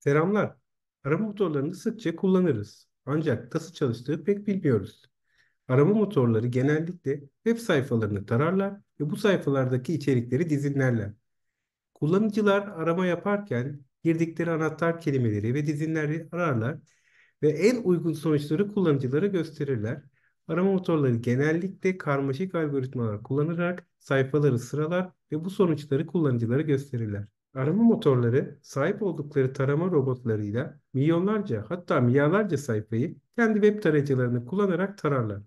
Selamlar. Arama motorlarını sıkça kullanırız. Ancak nasıl çalıştığı pek bilmiyoruz. Arama motorları genellikle web sayfalarını tararlar ve bu sayfalardaki içerikleri dizinlerler. Kullanıcılar arama yaparken girdikleri anahtar kelimeleri ve dizinleri ararlar ve en uygun sonuçları kullanıcılara gösterirler. Arama motorları genellikle karmaşık algoritmalar kullanarak sayfaları sıralar ve bu sonuçları kullanıcılara gösterirler. Arama motorları sahip oldukları tarama robotlarıyla milyonlarca hatta milyarlarca sayfayı kendi web tarayıcılarını kullanarak tararlar.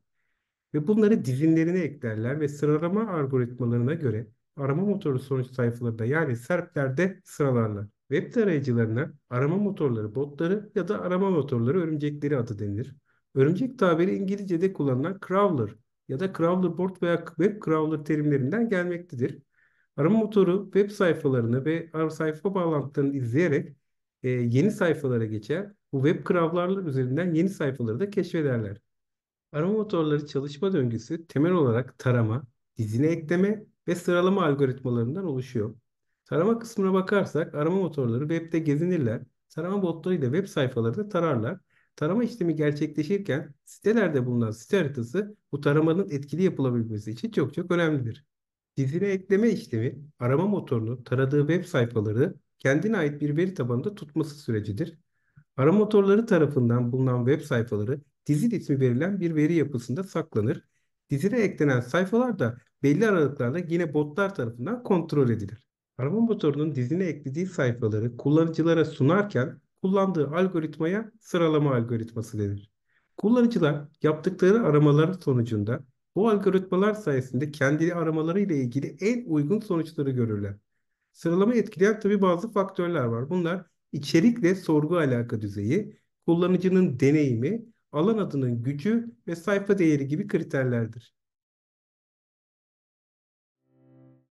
Ve bunları dizinlerine eklerler ve sıralama algoritmalarına göre arama motoru sonuç sayfalarında yani SERP'lerde sıralarlar. Web tarayıcılarına arama motorları botları ya da arama motorları örümcekleri adı denir. Örümcek tabiri İngilizce'de kullanılan crawler ya da crawler bot veya web crawler terimlerinden gelmektedir. Arama motoru web sayfalarını ve sayfa bağlantılarını izleyerek e, yeni sayfalara geçer. Bu web kravlarlar üzerinden yeni sayfaları da keşfederler. Arama motorları çalışma döngüsü temel olarak tarama, dizine ekleme ve sıralama algoritmalarından oluşuyor. Tarama kısmına bakarsak arama motorları webde gezinirler, tarama botlarıyla web sayfaları da tararlar. Tarama işlemi gerçekleşirken sitelerde bulunan site haritası bu taramanın etkili yapılabilmesi için çok çok önemlidir. Dizine ekleme işlemi, arama motorunu taradığı web sayfaları kendine ait bir veri tabanında tutması sürecidir. Arama motorları tarafından bulunan web sayfaları dizil ismi verilen bir veri yapısında saklanır. Dizine eklenen sayfalar da belli aralıklarla yine botlar tarafından kontrol edilir. Arama motorunun dizine eklediği sayfaları kullanıcılara sunarken kullandığı algoritmaya sıralama algoritması denir. Kullanıcılar yaptıkları aramaların sonucunda bu algoritmalar sayesinde kendi aramaları ile ilgili en uygun sonuçları görürler. Sıralama etkileyen tabi bazı faktörler var. Bunlar içerikle sorgu alaka düzeyi, kullanıcının deneyimi, alan adının gücü ve sayfa değeri gibi kriterlerdir.